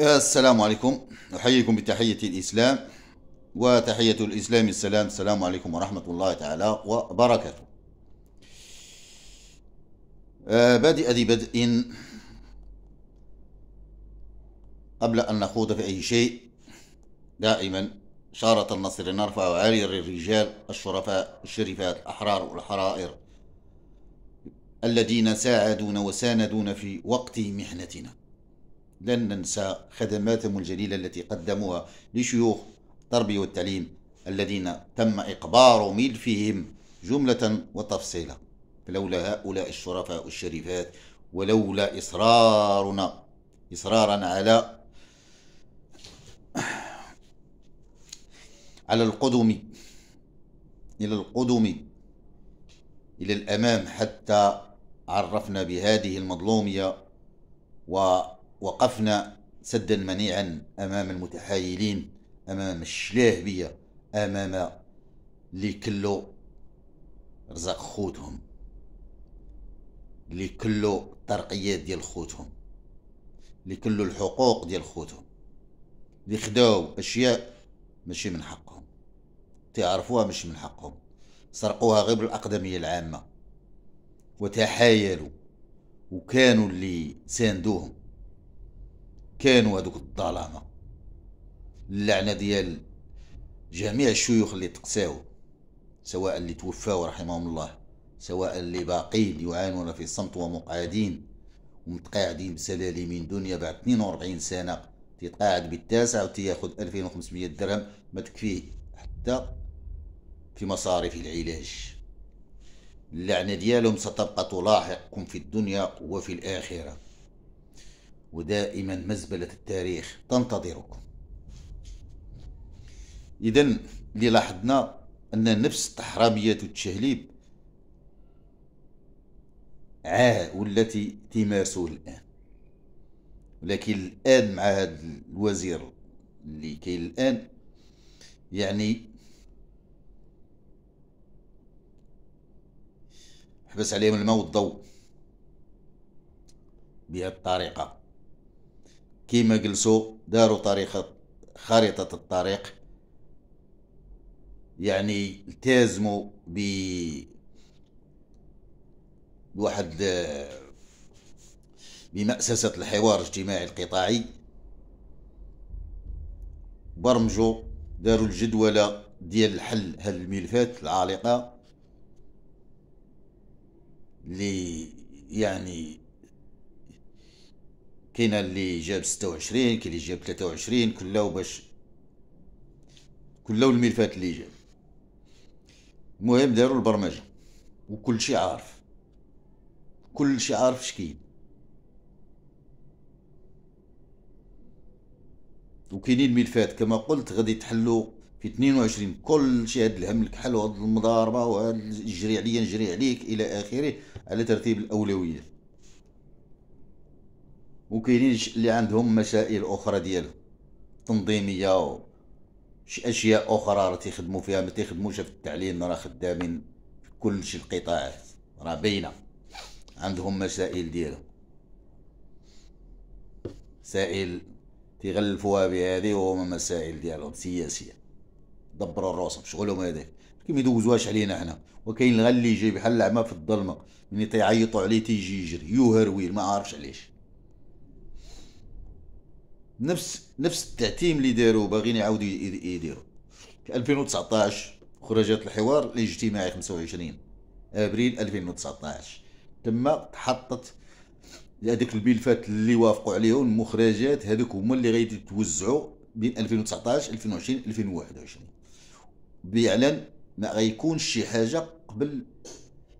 السلام عليكم أحييكم بتحية الإسلام وتحية الإسلام السلام السلام عليكم ورحمة الله تعالى وبركاته آه، بادئ ذي بدء قبل أن نخوض في أي شيء دائما شارة النصر نرفع عالي الرجال الشرفاء الشرفات الأحرار والحرائر الذين ساعدون وساندون في وقت محنتنا لن ننسى خدماتهم الجليلة التي قدموها لشيوخ التربية والتعليم الذين تم إقبار ملفهم جملة وتفصيلا فلولا هؤلاء الشرفاء الشريفات ولولا إصرارنا إصرارا على على القدم إلى القدم إلى الأمام حتى عرفنا بهذه المظلومية و وقفنا سدا منيعا امام المتحايلين امام الشلاهبيه امام اللي كلو رزق خوتهم اللي كلو الترقيات ديال خوتهم اللي كلو الحقوق ديال خوتهم اللي خداو اشياء ماشي من حقهم تعرفوها مش من حقهم سرقوها غير بالاقدميه العامه وتحايلوا وكانوا اللي ساندوهم كانوا هذوك الظلامه اللعنه ديال جميع الشيوخ اللي تقساو سواء اللي توفاو رحمهم الله سواء اللي باقين يعانون في الصمت ومقعدين ومتقاعدين بسلالمين دنيا بعد 42 سنه تيتقاعد بالتاسع وتياخذ 2500 درهم ما تكفيه حتى في مصاريف العلاج اللعنه ديالهم ستبقى تلاحقكم في الدنيا وفي الاخره ودائما مزبلة التاريخ تنتظركم إذا اللي لاحظنا أن نفس التحراميات والتشهليب عاه والتي تماسه الآن ولكن الآن مع هذا الوزير اللي كاين الآن يعني حبس عليهم الماء والضوء بهذه الطريقه كيما جلسوا داروا طريقة خريطة الطريق يعني التزموا ب بواحد بمأسسة الحوار الاجتماعي القطاعي برمجوا داروا الجدولة ديال حل هاد الملفات العالقة اللي يعني كاين اللي جاب ستة وعشرين كاين اللي جاب تلاتة وعشرين كله باش كله الملفات اللي جاب المهم داروا البرمجه وكل شي عارف كل شي عارف شكين وكاينين ملفات كما قلت غادي تحلو في 22 كل شيء هاد الهم الكحل وهاد المضاربه وهاد الجري عليا نجري عليك الى اخره على ترتيب الاولويات وكاينين اللي عندهم مسائل اخرى ديالهم تنظيميه و شي اشياء اخرى راه تيخدموا فيها ما تيخدموش في التعليم راه خدامين في كلشي القطاعات راه باينه عندهم مسائل ديالهم مسائل تيغلفوها بهذه وهما مسائل ديالهم سياسيه دبروا راسهم شغلهم هذاك ما يدوزوهاش علينا حنا وكاين الغل اللي يجي بحال العمى في الظلمه ملي تيعيطوا عليه تيجي يجري يهرويل ما عارفش علاش نفس نفس التعتيم اللي داروا باغيين يعاودوا يديروا في 2019 خرجت الحوار الاجتماعي 25 ابريل 2019 تم تحطت هذيك البلفات اللي وافقوا عليهم المخرجات هذوك هما اللي غادي يتوزعوا بين 2019 2020 2021 باعلان ما غيكونش شي حاجه قبل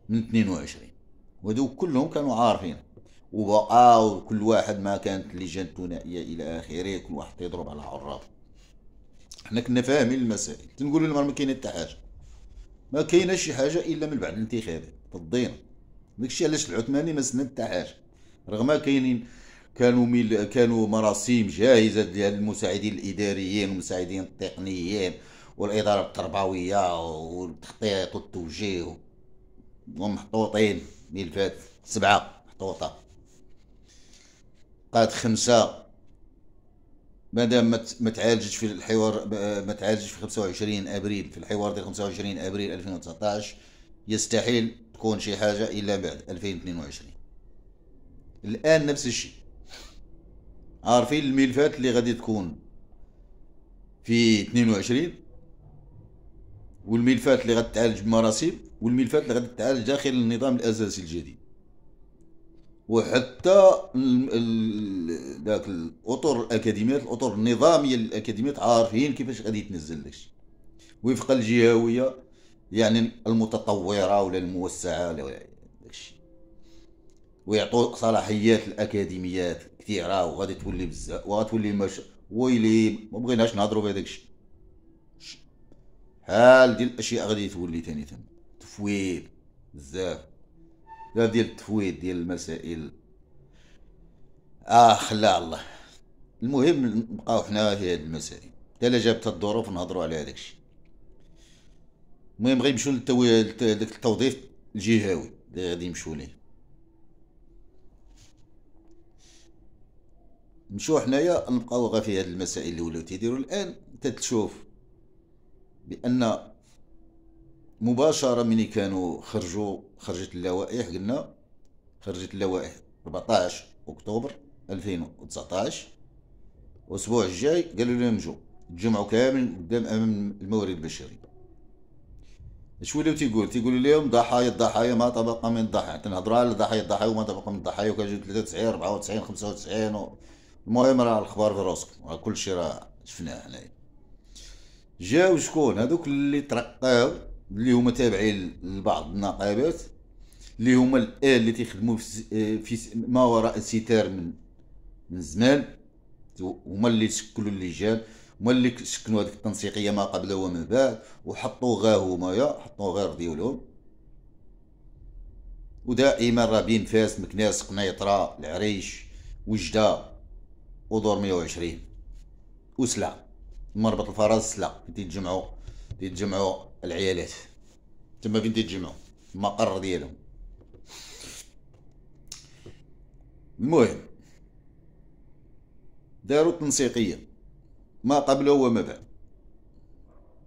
من 22 وهذو كلهم كانوا عارفين وبقى كل واحد ما كانت لجان ثنائيه الى اخره كل واحد يضرب على عراب حنا كنا فاهمين المسائل تنقول لهم ما كاين حتى حاجه ما كايناش شي حاجه الا من بعد الانتخابات فضينا داكشي علاش العثماني ما سنى حتى حاجه رغم كاينين كانوا مل... كانوا مراسيم جاهزه ديال المساعدين الاداريين والمساعدين التقنيين والاداره التربويه والتخطيط والتوجيه ومحطوطين ملفات سبعه محطوطه قاد خمسة مادام ما تعالجتش في الحوار ما تعالجتش في 25 ابريل في الحوار ديال 25 ابريل 2019 يستحيل تكون شي حاجه الا بعد 2022 الان نفس الشيء عارفين الملفات اللي غادي تكون في 22 والملفات اللي غتعالج بمراسيم والملفات اللي غتعالج داخل النظام الاساسي الجديد وحتى ذاك الاطر الاكاديميات الاطر النظاميه للاكاديميات عارفين كيفاش غادي تنزل داكشي وفق الجهويه يعني المتطوره ولا الموسعه ولا داكشي ويعطوا صلاحيات الاكاديميات كثيره وغادي تولي بزاف وغتولي مش ويلي ما بغيناش نهضروا في داكشي حال ديال الاشياء غادي تولي ثاني تما تفويض بزاف ديال التفويض ديال المسائل اه خلا الله المهم نبقاو حنا في هاد المسائل لا جابت الظروف نهضروا على هذاك الشيء المهم غيمشيو داك التوظيف الجهوي اللي غادي يمشيو ليه نمشيو حنايا نبقاو غا في هاد المسائل اللي ولاو تيديروا الان تتشوف بان مباشره ملي كانوا خرجوا خرجت اللوائح قلنا خرجت اللوائح 14 اكتوبر 2019 الاسبوع الجاي قالوا لنا نجوا تجمعوا كامل قدام امام المورد البشري اش ولاو تيقول تيقول لهم ضحايا الضحايا ما تبقى من الضحايا تنهضروا على ضحايا الضحايا وما تبقى من الضحايا وكاجي 93 94 95 و... المهم راه الاخبار في راسك كلشي راه شفناه حنايا جاو شكون هذوك اللي ترقاو اللي هما تابعين لبعض النقابات اللي هما الان اللي تيخدمو في, آه، في ما وراء الستار من من زمان هما اللي سكلوا اللجان هما اللي سكنوا هذيك التنسيقيه ما قبل وما بعد وحطوا غا هما حطوا غير ديالهم ودائما رابين فاس مكناس قنيطره العريش وجده ودور 120 وسلا مربط الفرس سلا تيتجمعوا تيتجمعوا العيالات تما فين تيتجمعوا المقر ديالهم المهم داروا التنسيقيه ما قبله وما بعد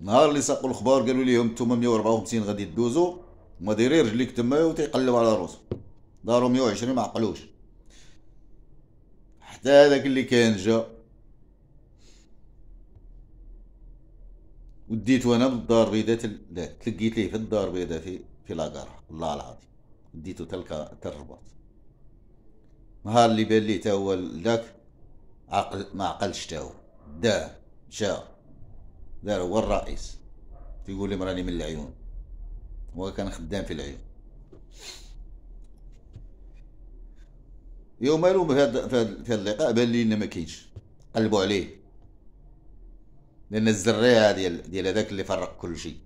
نهار اللي ساقوا الخبار قالوا ليهم نتوما 154 غادي تدوزوا ما دايرين رجليك تما وتيقلب على راسو داروا 120 ما عقلوش حتى هذاك اللي كان جا وديتو انا بالدار البيضاء تلقيت ليه في الدار البيضاء في في لاكار والله العظيم وديته تلقى الرباط نهار اللي بان ليه تا هو ذاك عقل ما عقلش تا هو داه جا دار هو الرئيس تيقول لي مراني من العيون هو كان خدام في العيون يوم الو في هذا اللقاء بان لي ما كاينش قلبوا عليه لان الزريه ديال ديال هذاك اللي فرق كل شيء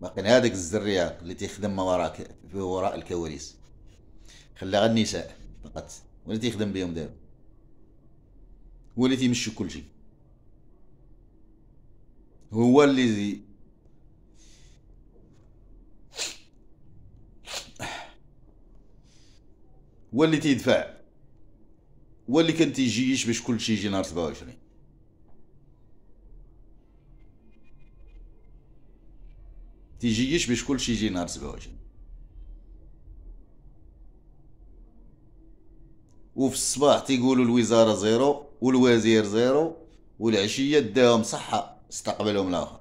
باقي هذيك الزريه اللي تيخدم ما وراء في وراء الكواليس غير النساء فقط ولا تيخدم بهم دابا هو اللي تيمشي كل شيء هو اللي زي هو اللي تيدفع هو اللي كان تيجيش باش كلشي يجي نهار 27 تيجيش باش كلشي يجي نهار 27 وفي الصباح تيقولوا الوزاره زيرو والوزير زيرو والعشيه داهم صحه استقبلهم الاخر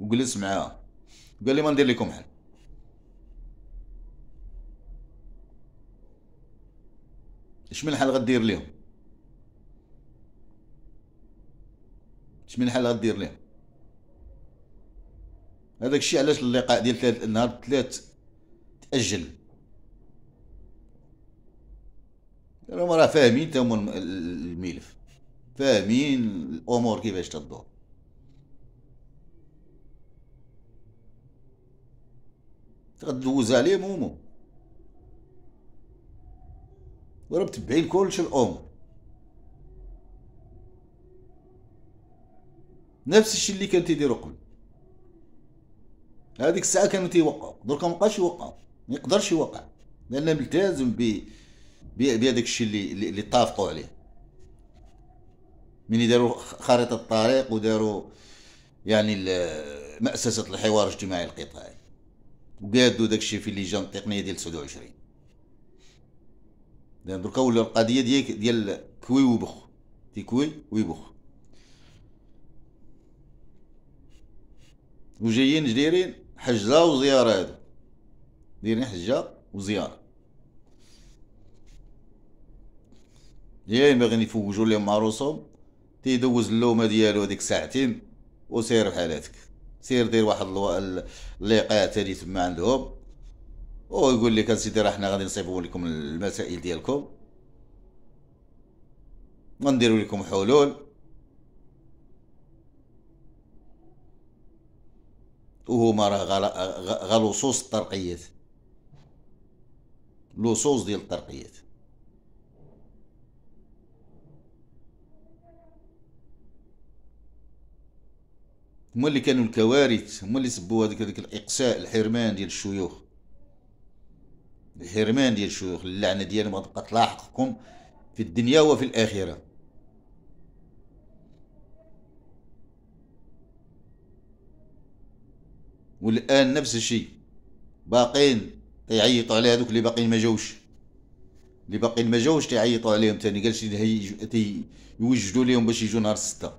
وجلس معاهم قال لي ما ندير لكم حل اش من حل غدير ليهم اش من حل غدير ليهم هذاك الشيء علاش اللقاء ديال ثلاث نهار الثلاث تاجل هما راه فاهمين تا الملف فاهمين الامور كيفاش تدور تغدوز عليهم هما ورا متبعين كلشي الامور نفس الشيء اللي كان تيديرو قبل هذيك الساعه كانوا تيوقعوا دركا بقاش يوقع ما يقدرش يوقع لانه ملتزم ب بهذاك الشيء اللي اللي اتفقوا عليه ملي داروا خريطه الطريق وداروا يعني مؤسسه الحوار الاجتماعي القطاعي وقادوا داك الشيء في اللجان التقنيه ديال 29 لان دركا ولا القضيه ديال ديال كوي وبخ تيكوي ويبخ وجايين جديرين حجة وزيارة هادو ديرني حجة وزيارة يا إما غادي يفوجوا ليهم مع روسهم تيدوز اللومة ديالو هاديك ساعتين وسير بحالاتك سير دير واحد اللقاء تاني تما عندهم ويقول لك اسيدي راه حنا غادي نصيفو لكم المسائل ديالكم غنديرو لكم حلول وهما راه غا لصوص الطرقيات لصوص ديال الطرقيات هما اللي كانوا الكوارث هما اللي سبوا هذيك هذيك الاقساء الحرمان ديال الشيوخ الحرمان ديال الشيوخ اللعنه ديالهم غتبقى تلاحقكم في الدنيا وفي الاخره والان نفس الشيء باقين تيعيطوا على هذوك اللي باقين ما جاوش اللي باقين ما جاوش تيعيطوا عليهم ثاني قال شي يوجدوا ليهم باش يجوا نهار ستة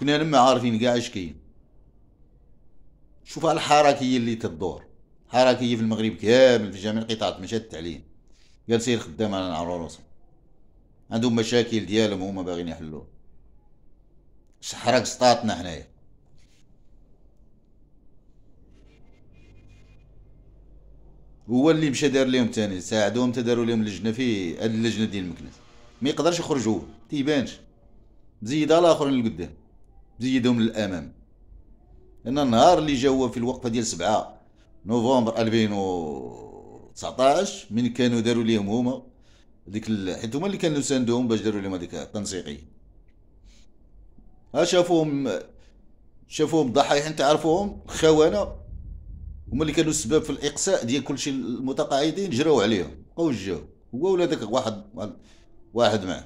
كنا لما عارفين كاع اش كاين شوف الحركيه اللي تدور حركيه في المغرب كامل في جميع قطاعات عليه التعليم سير خدام على نعرو راسهم عندهم مشاكل ديالهم هما باغيين يحلوها حرق سطاتنا حنايا هو اللي مشى دار لهم تاني ساعدوهم داروا لهم لجنه في اللجنه ديال المكنس ما يقدرش يخرج هو تيبانش على الاخرين القدام مزيدهم للامام لان النهار اللي جا هو في الوقفه ديال 7 نوفمبر 2019 من كانوا داروا ليهم هما ديك ال... حيت هما اللي كانوا ساندوهم باش داروا لهم هذيك التنسيقيه ها شافوهم شافوهم ضحايا حيت تعرفوهم خوانه هما اللي كانوا السبب في الاقصاء ديال كلشي المتقاعدين جراو عليهم بقاو جاو هو ولا داك واحد واحد معاه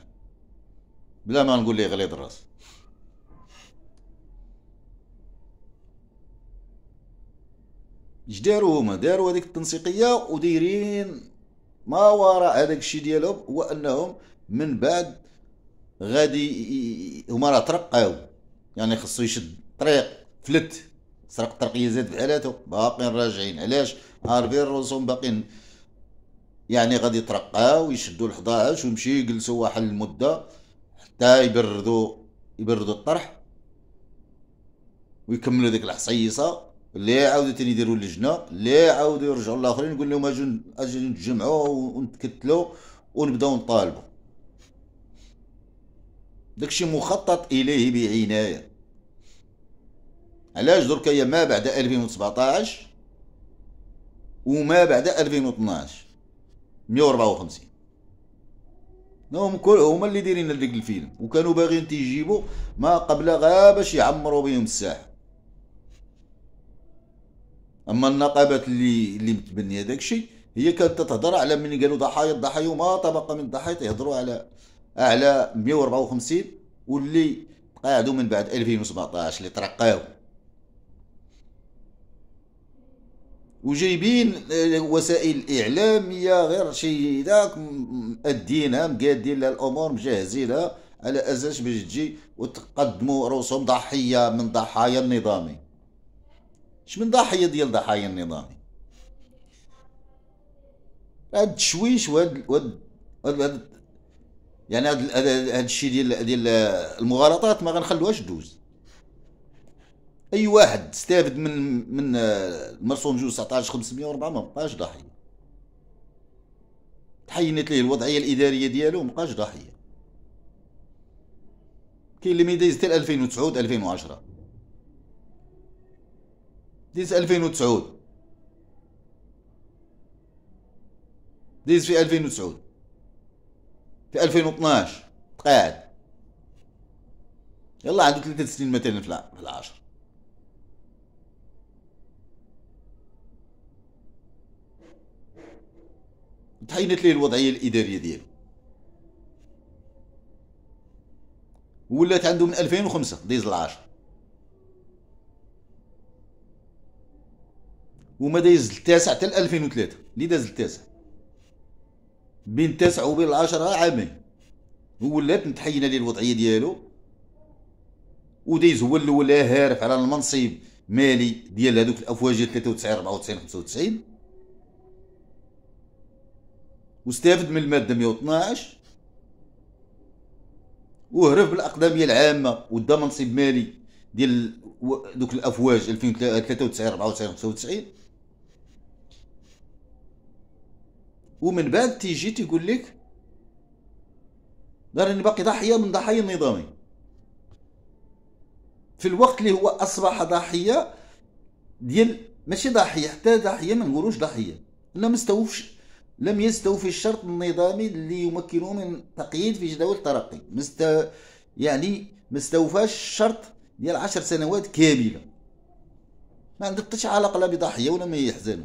بلا ما نقول ليه غليظ الراس اش داروا هما داروا هذيك التنسيقيه ودايرين ما وراء هذاك الشيء ديالهم هو انهم من بعد غادي هما راه ترقاو يعني خصو يشد طريق فلت سرق الترقيه زاد في باقين راجعين علاش عارفين رؤوسهم باقين يعني غادي يترقاو يشدوا ال 11 ويمشي يجلسوا واحد المده حتى يبردوا يبردوا الطرح ويكملوا ديك الحصيصه لا عاودوا تاني يديروا اللجنه لا عاودوا يرجعوا الاخرين يقول لهم اجوا اجوا نتجمعوا ونتكتلوا ونبداو نطالبوا داكشي مخطط اليه بعنايه علاش درك هي ما بعد 2017 وما بعد 2012 154 هما كل هما اللي دايرين هذاك الفيلم وكانوا باغيين تيجيبوا ما قبل غا باش يعمروا بهم الساحه اما النقابات اللي اللي متبنيه داك الشيء هي كانت تهضر على من قالوا ضحايا الضحايا وما طبقه من الضحايا تهضروا على اعلى 154 واللي قاعدوا من بعد 2017 اللي ترقاو وجايبين آه، وسائل اعلاميه غير شي داك مادينا مقادين لها الامور مجهزينها على اساس باش تجي وتقدموا رؤوسهم ضحيه من ضحايا النظامي اش من ضحيه ديال ضحايا النظامي هاد التشويش وهاد وهاد هاد يعني هاد هاد الشيء ديال ديال المغالطات ما غنخلوهاش دوز اي واحد استفاد من من المرسوم آه، جوج 19 504 ما بقاش ضحيه تحينت ليه الوضعيه الاداريه ديالو ما بقاش ضحيه كاين اللي ما حتى 2009 2010 ديز 2009 ديز في 2009 في 2012 تقاعد يلا عنده ثلاثة سنين مثلا في العشر تحينت ليه الوضعيه الاداريه ديالو ولات عنده من 2005 ديز العشر وما دايز التاسع حتى 2003 اللي داز التاسع بين التاسع وبين العاشر عامين ولات متحينه ليه الوضعيه ديالو ودايز هو الاول هارف على المنصب مالي ديال هذوك الافواج 93 94 95 واستافد من المادة 112 وهرب بالاقدميه العامه ودا منصب مالي ديال دوك الافواج 2093 94 95 ومن بعد تيجي تيقول لك راني باقي ضحيه من ضحايا النظامي في الوقت اللي هو اصبح ضحيه ديال ماشي ضحيه حتى ضحيه ما نقولوش ضحيه أنا ما استوفش لم يستوفي الشرط النظامي اللي يمكنه من تقييد في جدول الترقي مست... يعني ما استوفاش الشرط ديال عشر سنوات كامله ما عندك حتى علاقه لا بضحيه ولا ما يحزن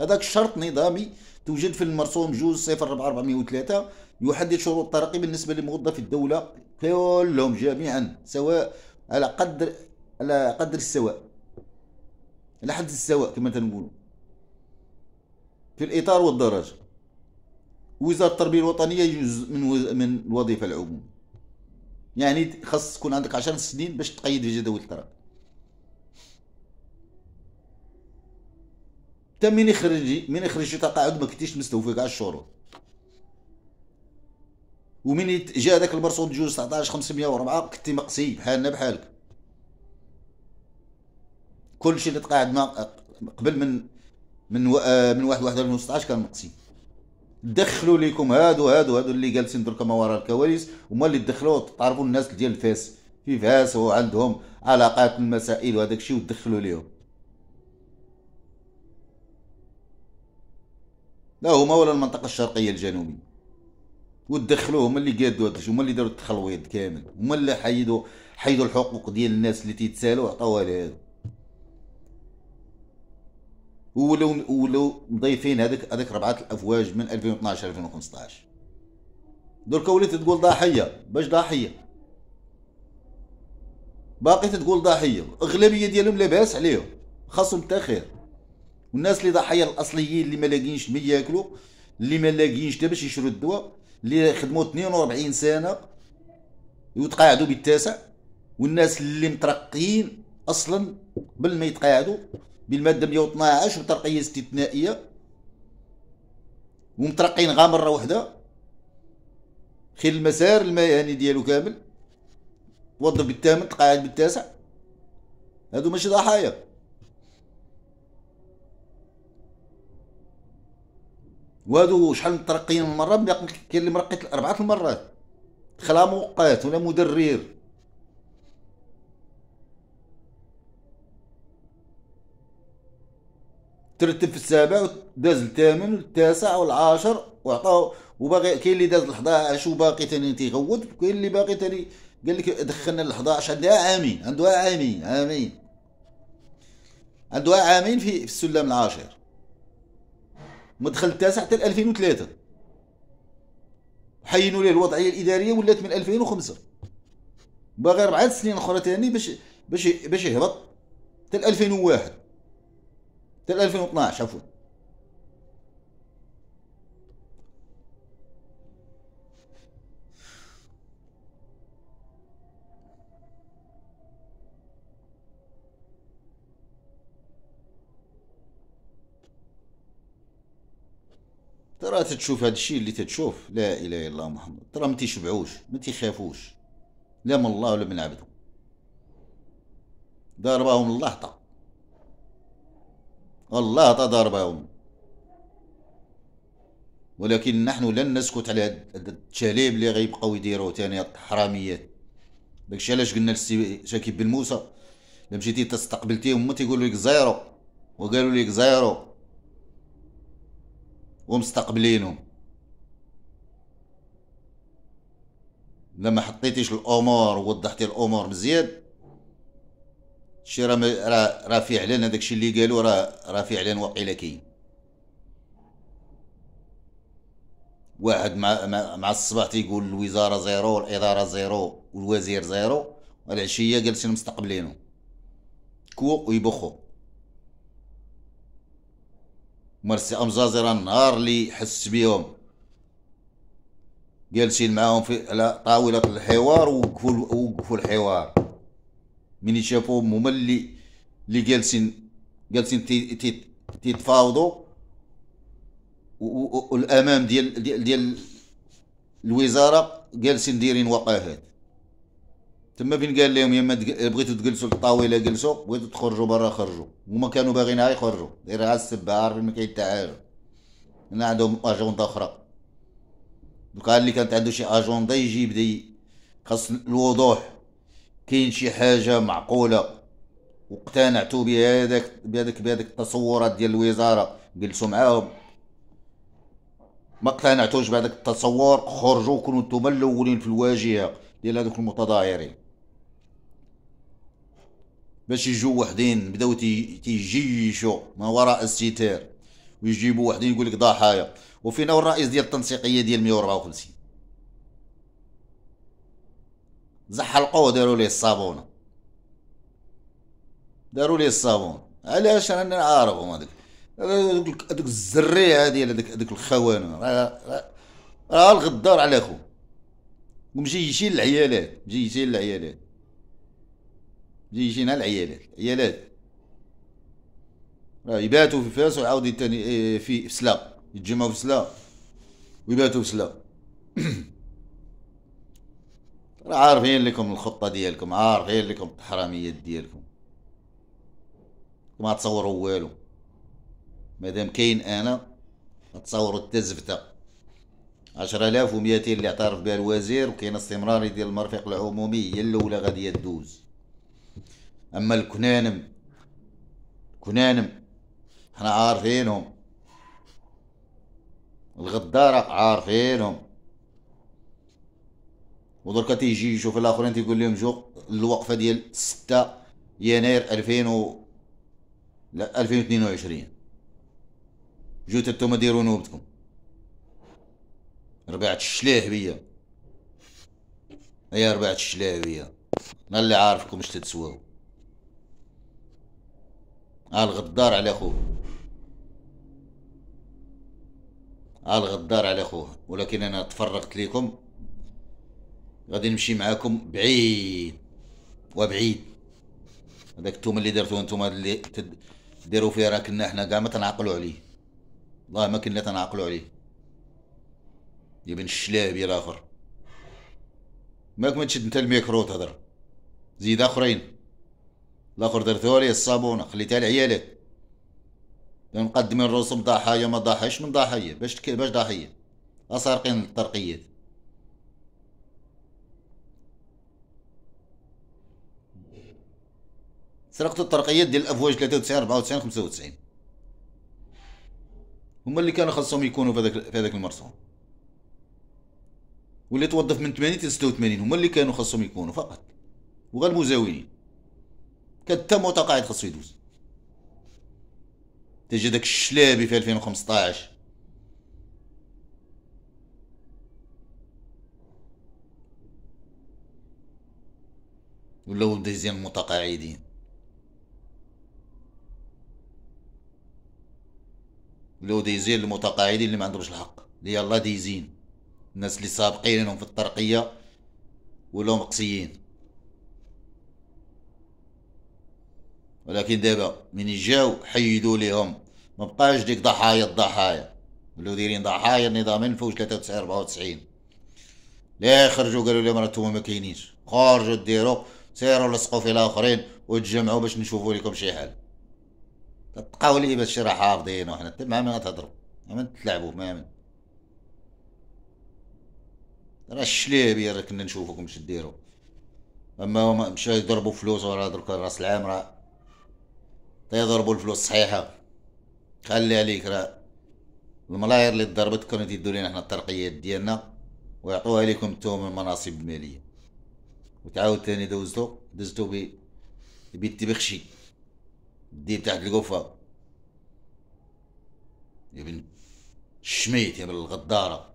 هذاك الشرط نظامي توجد في المرسوم جوج صفر 403 يحدد شروط الترقي بالنسبه لموظف الدوله كلهم جميعا سواء على قدر على قدر السواء على حد السواء كما تنقولوا في الاطار والدرجه وزاره التربيه الوطنيه جزء من وز... من الوظيفه العموميه يعني خاص تكون عندك 10 سنين باش تقيد في جدول التراب حتى من يخرج من يخرج تقاعد ما كنتيش مستوفي كاع الشروط ومن جا هذاك المرصود جوج 19 504 كنتي مقسي بحالنا بحالك كلشي اللي تقاعد ما قبل من من من 1 1 2016 كان مقسي دخلوا ليكم هادو هادو هادو اللي جالسين دركا ما وراء الكواليس هما اللي دخلوا تعرفوا الناس ديال فاس في فاس وعندهم علاقات المسائل وهذاك الشيء ودخلوا ليهم لا هما ولا المنطقة الشرقية الجنوبية ودخلوا هما اللي قادوا هذا الشيء هما اللي داروا التخلويض كامل هما اللي حيدوا حيدوا الحقوق ديال الناس اللي تيتسالوا عطاوها لهادو ولو ولو مضيفين هذيك هذيك ربعه الافواج من 2012 2015 دركا وليت تقول ضحيه باش ضحيه باقي تقول ضحيه الاغلبيه ديالهم لاباس عليهم خاصهم حتى خير والناس اللي ضحيه الاصليين اللي ما لاقيينش ما ياكلوا اللي ما لاقيينش باش يشرو الدواء اللي خدموا 42 سنه وتقاعدوا بالتاسع والناس اللي مترقيين اصلا قبل ما يتقاعدوا بالمادة 112 بترقية استثنائية ومترقين غا مرة وحدة خير المسار المياني ديالو كامل توظف بالثامن تقاعد بالتاسع هادو ماشي ضحايا وهادو شحال مترقيين مرة كاين اللي مرقيت أربعة المرات خلا موقات ولا مدرر ترتب في السابع داز الثامن والتاسع والعاشر وعطاو وباقي كاين اللي داز ال 11 وباقي ثاني تيغوت كاين اللي باقي ثاني قال لك دخلنا ال 11 عندها عامين عندها عامين عامين عندها عامين في, في السلم العاشر مدخل التاسع حتى 2003 حينوا ليه الوضعيه الاداريه ولات من 2005 باغي اربع سنين اخرى ثاني باش باش باش يهبط حتى 2001 2012 عفوا ترى تتشوف هذا الشيء اللي تتشوف لا اله الا الله محمد ترى ما تيشبعوش ما تيخافوش لا من الله ولا من عبده ضربهم الله طق والله تضارب يا أم ولكن نحن لن نسكت على هاد التشاليب اللي غيبقاو يديروه تاني هاد الحراميات داكشي علاش قلنا للسي شاكيب بن موسى الا مشيتي تستقبلتيهم هما تيقولوا لك زيرو وقالوا لك زيرو ومستقبلينهم لما حطيتيش الامور ووضحتي الامور مزيان شي راه راه فعلا هذاك الشيء اللي قالوا راه راه فعلا واقيلا كاين واحد مع مع الصباح تيقول الوزاره زيرو والاداره زيرو والوزير زيرو والعشيه جالسين مستقبلينو كو ويبخو مرسي امزازي راه النهار اللي حس بيهم جالسين معاهم في على طاوله الحوار ووقفوا الحوار ملي شافو ممل اللي جالسين جالسين تيتفاوضوا والامام ديال ديال ديال الوزاره جالسين دايرين وقاهات تما فين قال لهم يا اما بغيتوا تجلسوا للطاوله جلسوا بغيتوا تخرجوا برا خرجوا هما كانوا باغيين غير يخرجوا داير على السبه عارفين ما كاين حتى حاجه هنا عندهم اجنده اخرى دوكا اللي كانت عنده شي اجنده يجي بدا خاص الوضوح كاين شي حاجه معقوله واقتنعتوا بهذاك بهذاك بهذاك التصورات ديال الوزاره جلسوا معاهم ما اقتنعتوش بهذاك التصور خرجوا كونوا نتوما الاولين في الواجهه ديال هذوك المتظاهرين باش يجوا وحدين بداو تيجيشوا ما وراء الستار ويجيبوا وحدين يقول لك ضحايا وفينا الرئيس ديال التنسيقيه ديال 154 زحلقوه وداروا لي الصابونه داروا لي الصابون علاش راني عارفهم هذاك هذوك الزريعه ديال هذوك هذوك الخوان راه راه الغدار على خو ومجيشين العيالات مجيشين العيالات مجيشين العيالات عيالات راه يباتوا في فاس ويعاودوا تاني إيه، في سلا يتجمعوا في سلا ويباتوا في سلا عارفين لكم الخطة ديالكم عارفين لكم الحرامية ديالكم ما تصوروا والو مادام كاين انا تصوروا التزفتة عشر آلاف ومئتين اللي اعترف بها الوزير وكاين استمراري ديال المرفق العمومي هي الاولى غادي تدوز اما الكنانم كنانم حنا عارفينهم الغدارة عارفينهم ودركا تيجي يشوف الاخرين تيقول لهم جو الوقفه ديال 6 يناير 2000 و لا 2022 جو تنتوما ديروا نوبتكم ربعت الشلاهبيه هي ربعت الشلاهبيه انا اللي عارفكم اش تتسواو الغدار على خوه الغدار على خوه ولكن انا تفرقت ليكم غادي نمشي معاكم بعيد وبعيد هذاك التوم اللي درتوه نتوما اللي تديروا فيه راه كنا حنا كاع ما تنعقلوا عليه والله ما كنا تنعقلوا عليه يا بن الشلابي الاخر مالك ما تشد انت الميكرو تهضر زيد اخرين الاخر درتو لي الصابونه خليتها لعيالك مقدمين الرسوم ضحايا ما ضحاش من ضحايا باش باش ضحيه اسارقين الترقيات سرقت الطرقيات ديال الافواج 93 94 95 هما اللي كانوا خاصهم يكونوا في هذاك في هذاك المرسوم واللي توظف من 80 حتى 86 هما اللي كانوا خاصهم يكونوا فقط وغير المزاولين كان حتى متقاعد خاصو يدوز تجي داك الشلابي في 2015 ولا ولد ديزيان المتقاعدين لو ديزين المتقاعدين اللي ما عندهمش الحق اللي يلا ديزين الناس اللي سابقينهم في الترقيه ولاو مقصيين ولكن دابا من جاو حيدوا ليهم ما بقاش ديك ضحايا الضحايا ولاو دايرين ضحايا النظام من فوج 93 94 لا خرجوا قالوا لهم راه ما كاينينش خرجوا ديروا سيروا لصقوا في الاخرين وتجمعوا باش نشوفوا لكم شي حل لي باش راه حافظين وحنا ما من تهضروا ما تلعبوا ما من راه الشليبي راه كنا نشوفكم اش ديروا اما هما مشاو يضربوا فلوس ورا درك راس العام راه تيضربوا الفلوس صحيحه خلي عليك راه الملاير اللي ضربت كانوا تيدو لينا حنا الترقيات ديالنا ويعطوها لكم نتوما المناصب الماليه وتعاود تاني دوزتو دزتو بي بيتي بخشي دي تحت القفة يا بنت شميت يا بالغدارة الغدارة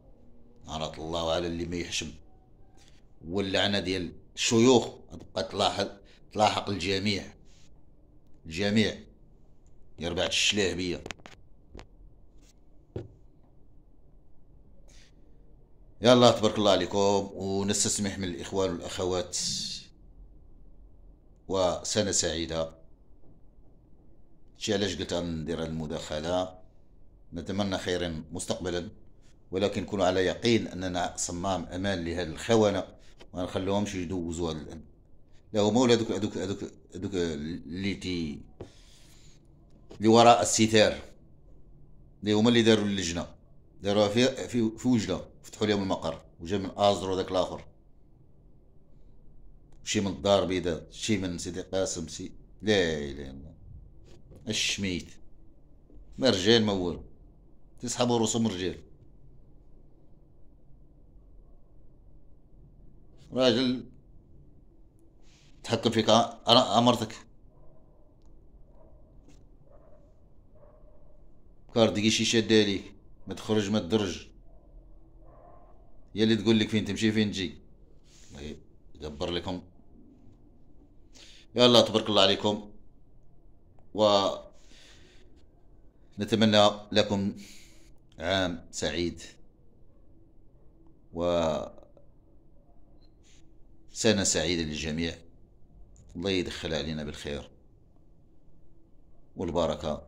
عرفت الله على اللي ما يحشم واللعنة ديال الشيوخ تبقى تلاحظ تلاحق الجميع الجميع يا ربعة الشلاه بيا يلا تبارك الله عليكم ونستسمح من الإخوان والأخوات وسنة سعيدة شيء علاش قلت ندير المداخله نتمنى خيرا مستقبلا ولكن كونوا على يقين اننا صمام امان لهذه الخونه ما نخلوهمش يدوزوها الان لا هما ولا هذوك هذوك هذوك اللي تي اللي وراء الستار اللي هما اللي داروا اللجنه داروها في في في وجده فتحوا لهم المقر وجا من ازرو وذاك الاخر شي من الدار البيضاء شي من سيدي قاسم سي لا اله الا الله الشميت ما رجال ما والو تسحبوا رسوم رجال راجل تحكم فيك امرتك شي شاد عليك ما تخرج ما تدرج هي اللي تقول لك فين تمشي فين تجي يدبر إيه، لكم يلا تبارك الله عليكم ونتمنى لكم عام سعيد و سنة سعيدة للجميع الله يدخل علينا بالخير والبركة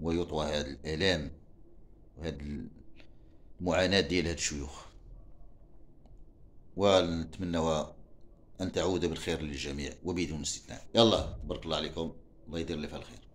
ويطوى هذا الآلام وهذا المعاناة ديال هاد الشيوخ ونتمنى أن تعود بالخير للجميع وبدون استثناء يلا تبارك الله عليكم الله يدير لي فيها الخير